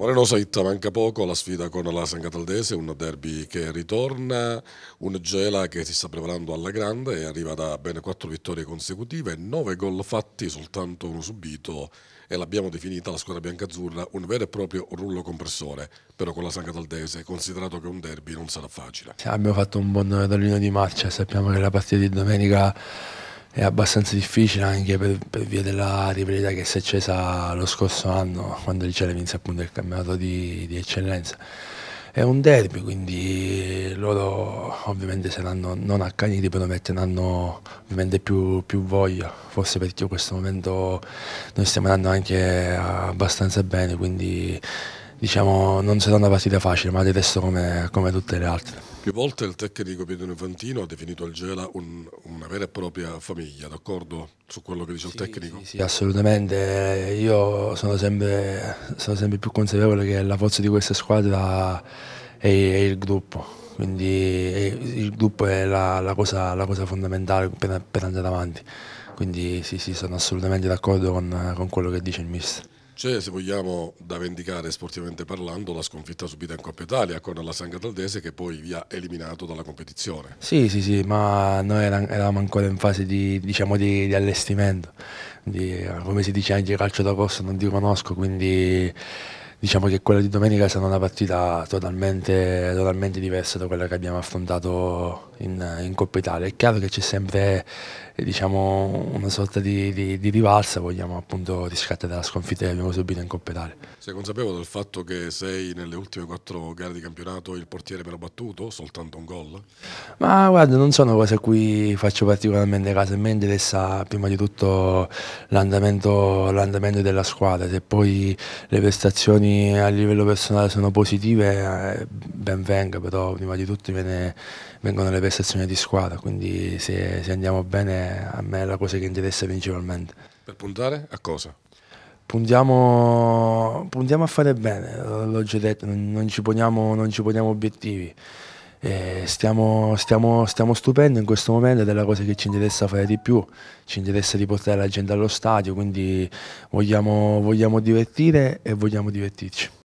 Moreno Saitta manca poco alla sfida con la San Cataldese, un derby che ritorna, un Gela che si sta preparando alla grande e arriva da ben quattro vittorie consecutive, nove gol fatti, soltanto uno subito e l'abbiamo definita la squadra biancazzurra un vero e proprio rullo compressore, però con la San Cataldese, considerato che un derby non sarà facile. Abbiamo fatto un buon tallino di marcia, sappiamo che la partita di domenica è abbastanza difficile anche per, per via della rivalità che si è accesa lo scorso anno quando il Cele vinse appunto il campionato di, di eccellenza è un derby, quindi loro ovviamente saranno non accaniti, però metteranno ovviamente più, più, voglia, forse perché in questo momento noi stiamo andando anche abbastanza bene, quindi diciamo, non sarà una partita facile, ma detesto come, come tutte le altre. Più volte il tecnico Pietro Infantino ha definito il Gela un, una vera e propria famiglia, d'accordo su quello che dice sì, il tecnico? Sì, sì, assolutamente. Io sono sempre, sono sempre più consapevole che la forza di questa squadra è, è il gruppo. Quindi è, il gruppo è la, la, cosa, la cosa, fondamentale per, per, andare avanti. Quindi sì, sì, sono assolutamente d'accordo con, con quello che dice il mister. C'è, se vogliamo, da vendicare sportivamente parlando la sconfitta subita in Coppa Italia con la San Cataldese che poi vi ha eliminato dalla competizione. Sì, sì, sì, ma noi eravamo ancora in fase di, diciamo, di, di allestimento. Di, come si dice anche calcio d'agosto non ti conosco quindi diciamo che quella di domenica è stata una partita totalmente, totalmente diversa da quella che abbiamo affrontato in, in, Coppa Italia. È chiaro che c'è sempre diciamo, una sorta di, di, di, rivalsa, vogliamo appunto riscattare la sconfitta che abbiamo subito in Coppa Italia. Sei consapevole del fatto che sei nelle ultime quattro gare di campionato il portiere meno battuto, soltanto un gol? Ma guarda, non sono cose a cui faccio particolarmente caso, a me interessa prima di tutto l'andamento della squadra, se poi le prestazioni reazioni a livello personale sono positive, eh, ben venga, però prima di tutto viene, vengono le prestazioni di squadra, quindi se, se, andiamo bene a me è la cosa che interessa principalmente. Per puntare a cosa? Puntiamo, puntiamo a fare bene, l'ho già detto, non, non, ci poniamo, non ci poniamo obiettivi. Eh, stiamo, stiamo, stiamo, stupendo in questo momento ed è la cosa che ci interessa fare di più, ci interessa di portare la gente allo stadio, quindi vogliamo, vogliamo divertire e vogliamo divertirci.